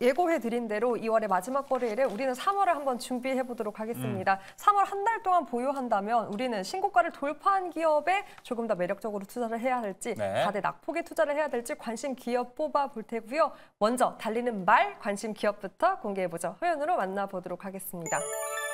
예고해 드린 대로 2월의 마지막 거래일에 우리는 3월을 한번 준비해 보도록 하겠습니다. 음. 3월 한 달 동안 보유한다면 우리는 신고가를 돌파한 기업에 조금 더 매력적으로 투자를 해야 할지 네. 4대 낙폭에 투자를 해야 될지 관심 기업 뽑아 볼 테고요. 먼저 달리는 말 관심 기업부터 공개해 보죠. 회원으로 만나보도록 하겠습니다.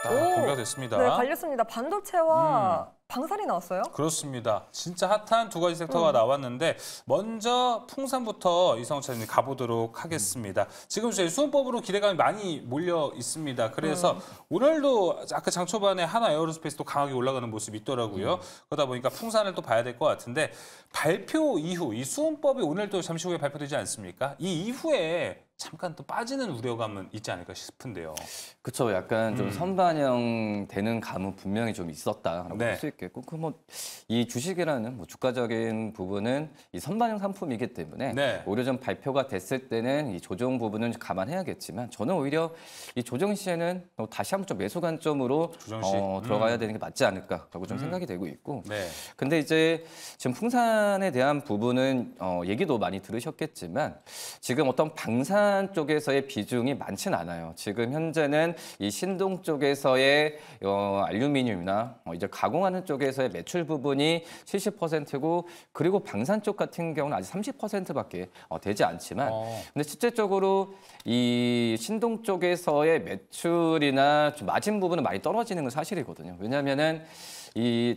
오, 공개가 됐습니다. 네, 갈렸습니다. 반도체와 음. 방산이 나왔어요? 그렇습니다. 진짜 핫한 두 가지 섹터가 음. 나왔는데 먼저 풍산부터 이성철님 가보도록 하겠습니다. 지금 저희 수험법으로 기대감이 많이 몰려 있습니다. 그래서 음. 오늘도 아까 장 초반에 하나 에어로스페이스도 강하게 올라가는 모습이 있더라고요. 음. 그러다 보니까 풍산을 또 봐야 될 것 같은데 발표 이후 이 수험법이 오늘 도 잠시 후에 발표되지 않습니까? 이 이후에 잠깐 또 빠지는 우려감은 있지 않을까 싶은데요. 그렇죠. 약간 좀 음. 선반영 되는 감은 분명히 좀 있었다라고 네. 할수 있겠고 그 뭐 이 주식이라는 뭐 주가적인 부분은 이 선반영 상품이기 때문에 네. 오히려 좀 발표가 됐을 때는 이 조정 부분은 감안해야겠지만 저는 오히려 이 조정 시에는 다시 한번 좀 매수 관점으로 어, 들어가야 음. 되는 게 맞지 않을까라고 좀 음. 생각이 되고 있고 네. 근데 이제 지금 풍산에 대한 부분은 어, 얘기도 많이 들으셨겠지만 지금 어떤 방산 부산 쪽에서의 비중이 많진 않아요. 지금 현재는 이 신동 쪽에서의 어, 알루미늄이나 어, 이제 가공하는 쪽에서의 매출 부분이 70%고 그리고 방산 쪽 같은 경우는 아직 30%밖에 어, 되지 않지만 어. 근데 실제적으로 이 신동 쪽에서의 매출이나 좀 마진 부분은 많이 떨어지는 건 사실이거든요. 왜냐면은 이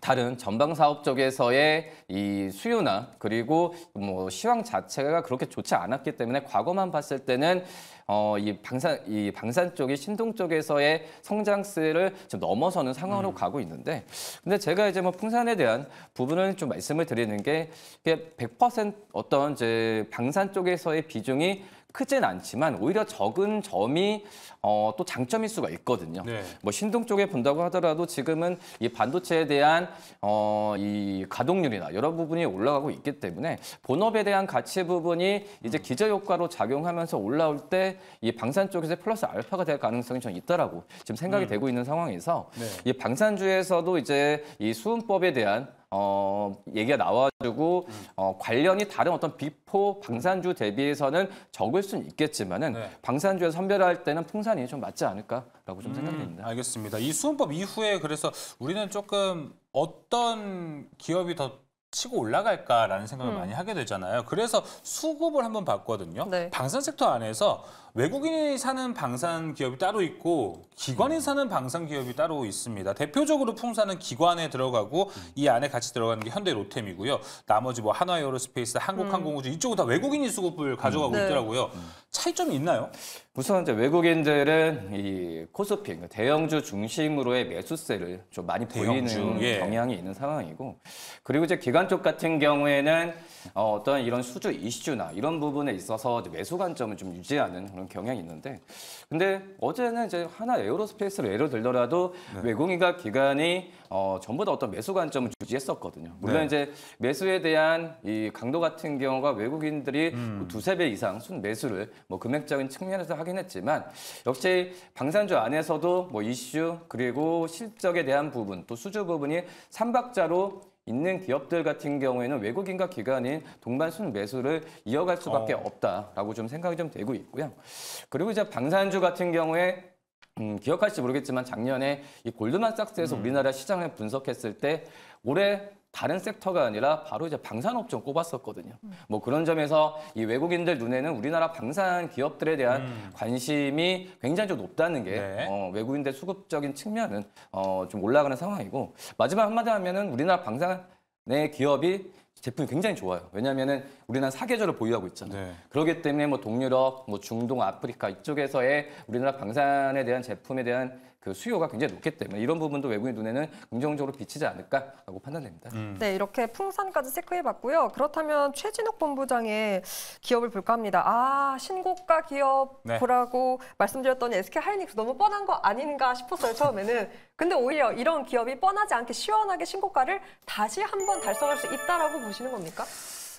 다른 전방 사업 쪽에서의 이 수요나 그리고 뭐 시황 자체가 그렇게 좋지 않았기 때문에 과거만 봤을 때는 어, 이 방산 이 방산 쪽이 신동 쪽에서의 성장세를 좀 넘어서는 상황으로 음. 가고 있는데 근데 제가 이제 뭐 풍산에 대한 부분은좀 말씀을 드리는 게 이게 100% 어떤 이제 방산 쪽에서의 비중이 크진 않지만 오히려 적은 점이 어, 또 장점일 수가 있거든요. 네. 뭐 신동 쪽에 본다고 하더라도 지금은 이 반도체에 대한 어, 이 가동률이나 여러 부분이 올라가고 있기 때문에 본업에 대한 가치 부분이 이제 음. 기저 효과로 작용하면서 올라올 때이 방산 쪽에서 플러스 알파가 될 가능성이 좀 있다라고 지금 생각이 음. 되고 있는 상황에서 네. 이 방산주에서도 이제 이 수은법에 대한 어, 얘기가 나와가지고 음. 어, 관련이 다른 어떤 비포 방산주 대비해서는 적을 수는 있겠지만은 네. 방산주에 선별할 때는 풍산이 좀 맞지 않을까라고 좀 음, 생각 됩니다. 알겠습니다. 이수은법 이후에 그래서 우리는 조금 어떤 기업이 더 치고 올라갈까라는 생각을 음. 많이 하게 되잖아요. 그래서 수급을 한번 봤거든요. 네. 방산 섹터 안에서 외국인이 사는 방산 기업이 따로 있고 기관이 음. 사는 방산 기업이 따로 있습니다. 대표적으로 풍산은 기관에 들어가고 음. 이 안에 같이 들어가는 게 현대 로템이고요. 나머지 뭐하화이어로스페이스 한국항공우주 음. 이쪽은 다 외국인이 수급을 가져가고 음. 네. 있더라고요. 음. 차이점이 있나요? 우선 이제 외국인들은 이 코스피, 그 대형주 중심으로의 매수세를 좀 많이 대형주, 보이는 예. 경향이 있는 상황이고, 그리고 이제 기관 쪽 같은 경우에는 어, 어떤 이런 수주 이슈나 이런 부분에 있어서 매수 관점을 좀 유지하는 그런 경향이 있는데, 근데 어제는 이제 하나 에어로스페이스를 예로 들더라도 네. 외국인과 기관이 어, 전부 다 어떤 매수 관점을 주지했었거든요 물론 네. 이제 매수에 대한 이 강도 같은 경우가 외국인들이 음. 뭐 두세 배 이상 순 매수를 뭐 금액적인 측면에서 하긴 했지만 역시 방산주 안에서도 뭐 이슈 그리고 실적에 대한 부분 또 수주 부분이 삼박자로 있는 기업들 같은 경우에는 외국인과 기관인 동반 순 매수를 이어갈 수밖에 어. 없다라고 좀 생각이 좀 되고 있고요. 그리고 이제 방산주 같은 경우에 음, 기억할지 모르겠지만 작년에 이 골드만삭스에서 음. 우리나라 시장을 분석했을 때 올해 다른 섹터가 아니라 바로 이제 방산업종 꼽았었거든요. 음. 뭐 그런 점에서 이 외국인들 눈에는 우리나라 방산 기업들에 대한 음. 관심이 굉장히 좀 높다는 게 네. 어, 외국인들 수급적인 측면은 어, 좀 올라가는 상황이고 마지막 한마디 하면은 우리나라 방산내 기업이 제품이 굉장히 좋아요. 왜냐하면은 우리나라 사계절을 보유하고 있잖아요. 네. 그렇기 때문에 뭐 동유럽, 뭐 중동, 아프리카 이쪽에서의 우리나라 방산에 대한 제품에 대한 그 수요가 굉장히 높기 때문에 이런 부분도 외국인 눈에는 긍정적으로 비치지 않을까라고 판단됩니다. 음. 네, 이렇게 풍산까지 체크해봤고요. 그렇다면 최진욱 본부장의 기업을 볼까 합니다. 아, 신고가 기업 네. 보라고 말씀드렸더니 SK 하이닉스 너무 뻔한 거 아닌가 싶었어요, 처음에는. 근데 오히려 이런 기업이 뻔하지 않게 시원하게 신고가를 다시 한번 달성할 수 있다라고 보시는 겁니까?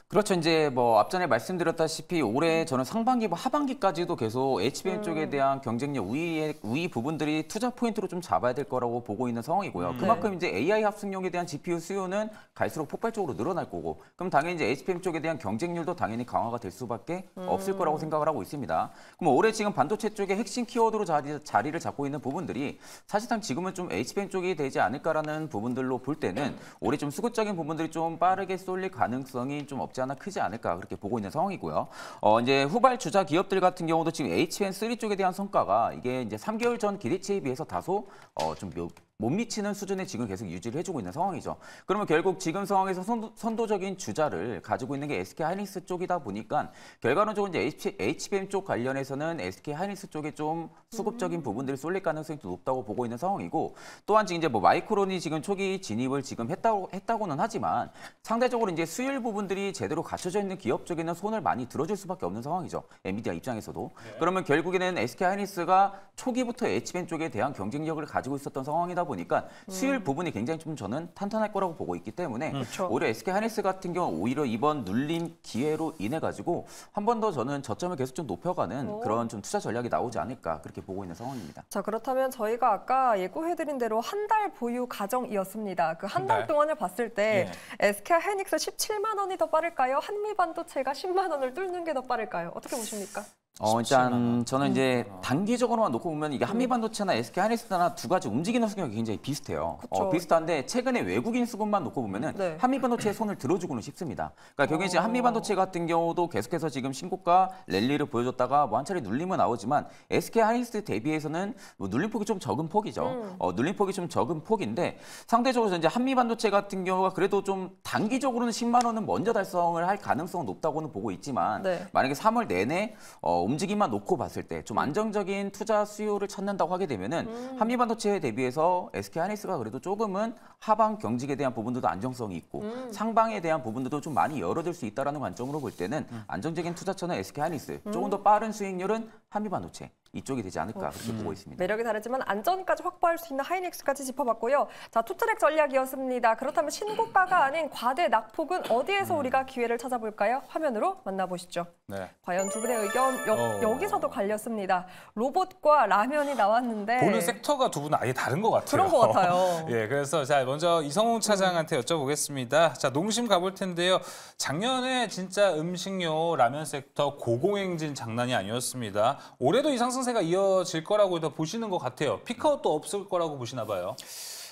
그렇죠. 이제 뭐 앞전에 말씀드렸다시피 올해 음. 저는 상반기 뭐 하반기까지도 계속 HBM 음. 쪽에 대한 경쟁력 우위의 우위 부분들이 투자 포인트로 좀 잡아야 될 거라고 보고 있는 상황이고요. 음. 그만큼 네. 이제 AI 합승용에 대한 GPU 수요는 갈수록 폭발적으로 늘어날 거고 그럼 당연히 이제 HBM 쪽에 대한 경쟁률도 당연히 강화가 될 수밖에 음. 없을 거라고 생각을 하고 있습니다. 그럼 올해 지금 반도체 쪽에 핵심 키워드로 자리, 자리를 잡고 있는 부분들이 사실상 지금은 좀 HBM 쪽이 되지 않을까라는 부분들로 볼 때는 음. 올해 좀 수급적인 부분들이 좀 빠르게 쏠릴 가능성이 좀 없. 없지 않아 크지 않을까 그렇게 보고 있는 상황이고요. 어, 이제 후발 주자 기업들 같은 경우도 지금 HN3 쪽에 대한 성과가 이게 이제 3개월 전 기대치에 비해서 다소 어, 좀못 미치는 수준에 지금 계속 유지를 해주고 있는 상황이죠. 그러면 결국 지금 상황에서 선도, 적인 주자를 가지고 있는 게 SK 하이닉스 쪽이다 보니까 결과론적으로 이제 HBM 쪽 관련해서는 SK 하이닉스 쪽에 좀 수급적인 음. 부분들이 쏠릴 가능성이 높다고 보고 있는 상황이고 또한 지금 이제 뭐 마이크론이 지금 초기 진입을 지금 했다고 했다고는 하지만 상대적으로 이제 수율 부분들이 제대로 갖춰져 있는 기업 쪽에는 손을 많이 들어줄 수밖에 없는 상황이죠. 엔비디아 입장에서도 네. 그러면 결국에는 SK 하이닉스가 초기부터 HBM 쪽에 대한 경쟁력을 가지고 있었던 상황이다. 보니까 음. 수율 부분이 굉장히 좀 저는 탄탄할 거라고 보고 있기 때문에 그 오히려 SK 하이닉스 같은 경우 오히려 이번 눌림 기회로 인해 가지고 한 번 더 저는 저점을 계속 좀 높여가는 오. 그런 좀 투자 전략이 나오지 않을까 그렇게 보고 있는 상황입니다. 자 그렇다면 저희가 아까 예고해드린 대로 한 달 보유 가정이었습니다. 그 한 달 동안을 봤을 때 예. SK 하이닉스 17만 원이 더 빠를까요? 한미반도체가 10만 원을 뚫는 게 더 빠를까요? 어떻게 보십니까? 어, 일단 저는 이제 네. 단기적으로만 놓고 보면 이게 네. 한미반도체나 SK 하이닉스나 두 가지 움직이는 수경이 굉장히 비슷해요. 어, 비슷한데 최근에 외국인 수급만 놓고 보면은 네. 한미반도체의 손을 들어주고는 싶습니다. 그러니까 어. 결국에 지금 한미반도체 같은 경우도 계속해서 지금 신고가 랠리를 보여줬다가 뭐 한 차례 눌림은 나오지만 SK 하이닉스 대비해서는 뭐 눌림폭이 좀 적은 폭이죠. 음. 어, 눌림폭이 좀 적은 폭인데 상대적으로 이제 한미반도체 같은 경우가 그래도 좀 단기적으로는 10만 원은 먼저 달성을 할 가능성은 높다고는 보고 있지만 네. 만약에 3월 내내 어, 움직임만 놓고 봤을 때좀 음. 안정적인 투자 수요를 찾는다고 하게 되면은 음. 한미반도체에 대비해서 SK 하이닉스가 그래도 조금은 하방 경직에 대한 부분들도 안정성이 있고 음. 상방에 대한 부분들도 좀 많이 열어들 수 있다라는 관점으로 볼 때는 음. 안정적인 투자처는 SK 하이닉스, 음. 조금 더 빠른 수익률은 한미반도체. 이쪽이 되지 않을까 그렇게 음. 보고 있습니다. 매력이 다르지만 안전까지 확보할 수 있는 하이닉스까지 짚어봤고요. 자 투트랙 전략이었습니다. 그렇다면 신고가가 아닌 과대 낙폭은 어디에서 음. 우리가 기회를 찾아볼까요? 화면으로 만나보시죠. 네. 과연 두 분의 의견 여, 어. 기서도 갈렸습니다. 로봇과 라면이 나왔는데 보는 섹터가 두 분은 아예 다른 것 같아요. 그런 것 같아요. 예, 그래서 자 먼저 이성훈 차장한테 여쭤보겠습니다. 자 농심 가볼 텐데요. 작년에 진짜 음식료 라면 섹터 고공행진 장난이 아니었습니다. 올해도 이 상승 상승세가 이어질 거라고 일 보시는 것 같아요. 피카웃도 없을 거라고 보시나 봐요.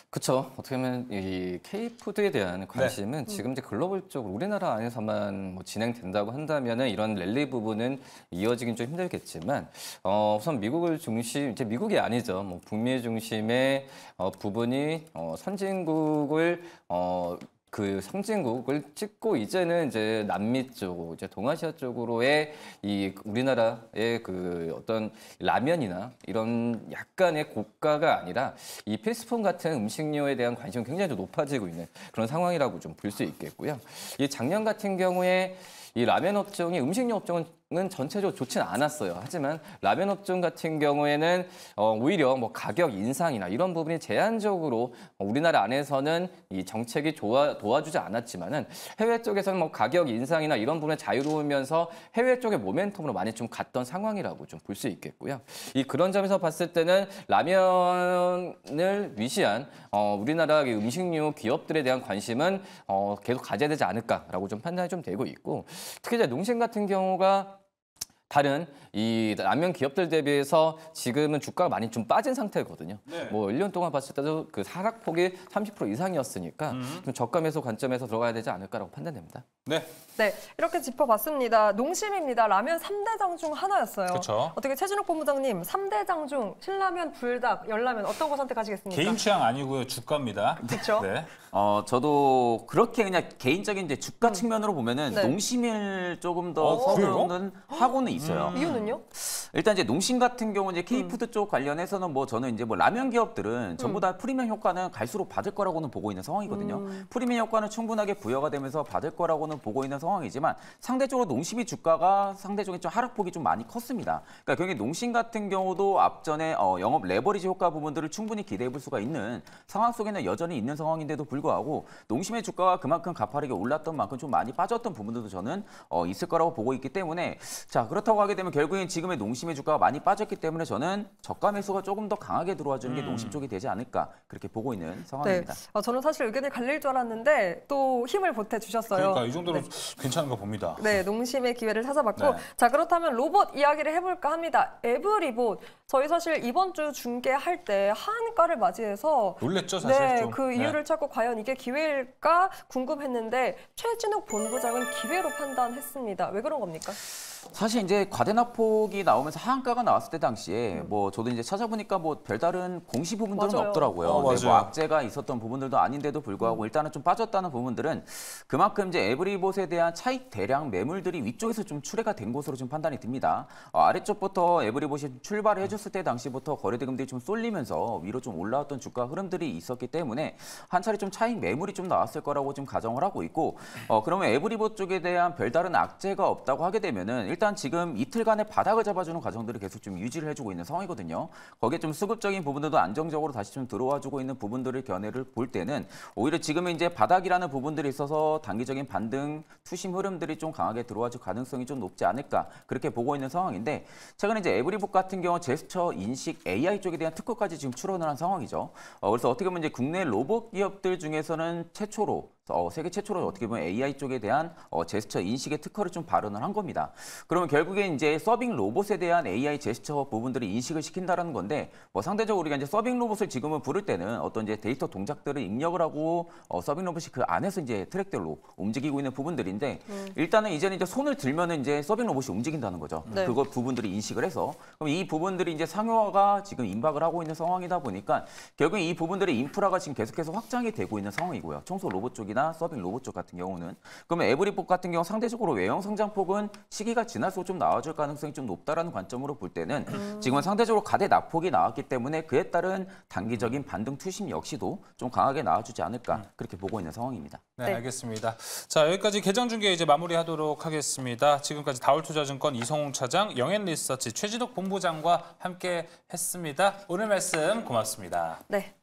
그렇죠. 어떻게 보면 이 K푸드에 대한 네. 관심은 네. 지금 이제 글로벌적으로 우리나라 안에서만 뭐 진행된다고 한다면 이런 랠리 부분은 이어지긴 좀 힘들겠지만 어 우선 미국을 중심 이제 미국이 아니죠. 뭐 북미 중심의 어 부분이 어 선진국을 어그 선진국을 찍고 이제는 이제 남미 쪽, 이제 동아시아 쪽으로의 이 우리나라의 그 어떤 라면이나 이런 약간의 고가가 아니라 이 필수품 같은 음식료에 대한 관심이 굉장히 높아지고 있는 그런 상황이라고 좀 볼 수 있겠고요. 이 작년 같은 경우에 이 라면 업종이 음식료 업종은 은 전체적으로 좋지는 않았어요. 하지만 라면 업종 같은 경우에는 어, 오히려 뭐 가격 인상이나 이런 부분이 제한적으로 우리나라 안에서는 이 정책이 도와, 도와주지 않았지만은 해외 쪽에서는 뭐 가격 인상이나 이런 부분에 자유로우면서 해외 쪽의 모멘텀으로 많이 좀 갔던 상황이라고 좀 볼 수 있겠고요. 이 그런 점에서 봤을 때는 라면을 위시한 어, 우리나라 음식류 기업들에 대한 관심은 어, 계속 가져야 되지 않을까라고 좀 판단이 좀 되고 있고 특히 이제 농심 같은 경우가 다른 이 라면 기업들 대비해서 지금은 주가가 많이 좀 빠진 상태거든요. 네. 뭐 1년 동안 봤을 때도 그 하락폭이 30% 이상이었으니까 음. 좀 저가 매수 관점에서 들어가야 되지 않을까라고 판단됩니다. 네. 네, 이렇게 짚어봤습니다. 농심입니다. 라면 3대장 중 하나였어요. 그렇죠. 어떻게 최진욱 본부장님 3대장 중 신라면, 불닭, 열라면 어떤 거 선택하시겠습니까? 개인 취향 아니고요. 주가입니다. 그렇죠. 네. 어, 저도 그렇게 그냥 개인적인 이제 주가 음. 측면으로 보면은 네. 농심을 조금 더 어, 선호는 하고는 있어요. 있어요. 음. 이유는요? 일단 이제 농심 같은 경우 이제 음. K푸드 쪽 관련해서는 뭐 저는 이제 뭐 라면 기업들은 음. 전부 다 프리미엄 효과는 갈수록 받을 거라고는 보고 있는 상황이거든요. 음. 프리미엄 효과는 충분하게 부여가 되면서 받을 거라고는 보고 있는 상황이지만 상대적으로 농심이 주가가 상대적인 좀 하락폭이 좀 많이 컸습니다. 그러니까 결국 농심 같은 경우도 앞전에 어, 영업 레버리지 효과 부분들을 충분히 기대해 볼 수가 있는 상황 속에는 여전히 있는 상황인데도 불구하고 농심의 주가가 그만큼 가파르게 올랐던 만큼 좀 많이 빠졌던 부분들도 저는 어, 있을 거라고 보고 있기 때문에 자 그렇다. 그렇다고 하게 되면 결국엔 지금의 농심의 주가가 많이 빠졌기 때문에 저는 저가 매수가 조금 더 강하게 들어와주는 게 음. 농심 쪽이 되지 않을까 그렇게 보고 있는 네. 상황입니다. 네. 저는 사실 의견이 갈릴 줄 알았는데 또 힘을 보태 주셨어요. 그러니까 이 정도로 네. 괜찮은 거 봅니다. 네, 농심의 기회를 찾아봤고 네. 자 그렇다면 로봇 이야기를 해볼까 합니다. 에브리봇 저희 사실 이번 주 중계할 때 하한가를 맞이해서 놀랬죠 사실 네, 좀. 그 네. 이유를 찾고 과연 이게 기회일까 궁금했는데 최진욱 본부장은 기회로 판단했습니다. 왜 그런 겁니까? 사실 이제 과대납폭이 나오면서 하한가가 나왔을 때 당시에 음. 뭐 저도 이제 찾아보니까 뭐 별다른 공시 부분들은 맞아요. 없더라고요. 어, 네, 뭐 맞아요. 뭐 악재가 있었던 부분들도 아닌데도 불구하고 음. 일단은 좀 빠졌다는 부분들은 그만큼 이제 에브리봇에 대한 차익 대량 매물들이 위쪽에서 좀 출회가 된 것으로 좀 판단이 됩니다 어, 아래쪽부터 에브리봇이 출발을 해줬을 때 당시부터 거래대금들이 좀 쏠리면서 위로 좀 올라왔던 주가 흐름들이 있었기 때문에 한 차례 좀 차익 매물이 좀 나왔을 거라고 좀 가정을 하고 있고 어, 그러면 에브리봇 쪽에 대한 별다른 악재가 없다고 하게 되면은 일단 지금 이틀간의 바닥을 잡아주는 과정들을 계속 좀 유지를 해주고 있는 상황이거든요. 거기에 좀 수급적인 부분들도 안정적으로 다시 좀 들어와주고 있는 부분들을 견해를 볼 때는 오히려 지금 이제 바닥이라는 부분들이 있어서 단기적인 반등 투심 흐름들이 좀 강하게 들어와줄 가능성이 좀 높지 않을까 그렇게 보고 있는 상황인데 최근에 이제 에브리북 같은 경우 제스처 인식 AI 쪽에 대한 특허까지 지금 출원을 한 상황이죠. 어, 그래서 어떻게 보면 이제 국내 로봇 기업들 중에서는 최초로 어, 세계 최초로 어떻게 보면 AI 쪽에 대한 어, 제스처 인식의 특허를 좀 발언을 한 겁니다. 그러면 결국엔 이제 서빙 로봇에 대한 AI 제스처 부분들을 인식을 시킨다라는 건데 뭐 상대적으로 우리가 이제 서빙 로봇을 지금은 부를 때는 어떤 이제 데이터 동작들을 입력을 하고 어, 서빙 로봇이 그 안에서 이제 트랙들로 움직이고 있는 부분들인데 음. 일단은 이제는 이제 손을 들면은 이제 서빙 로봇이 움직인다는 거죠. 네. 그것 부분들이 인식을 해서 그럼 이 부분들이 이제 상용화가 지금 임박을 하고 있는 상황이다 보니까 결국 이 부분들의 인프라가 지금 계속해서 확장이 되고 있는 상황이고요. 청소 로봇 쪽이 쪽이나 서빙 로봇 쪽 같은 경우는 그러면 에브리폭 같은 경우 상대적으로 외형 성장폭은 시기가 지날수록 좀 나아질 가능성이 좀 높다라는 관점으로 볼 때는 음. 지금은 상대적으로 가대 낙폭이 나왔기 때문에 그에 따른 단기적인 반등 투심 역시도 좀 강하게 나와주지 않을까 음. 그렇게 보고 있는 상황입니다. 네, 네. 알겠습니다. 자 여기까지 개정 중계 이제 마무리하도록 하겠습니다. 지금까지 다울투자증권 이성웅 차장, 영앤리서치 최지덕 본부장과 함께 했습니다. 오늘 말씀 고맙습니다. 네.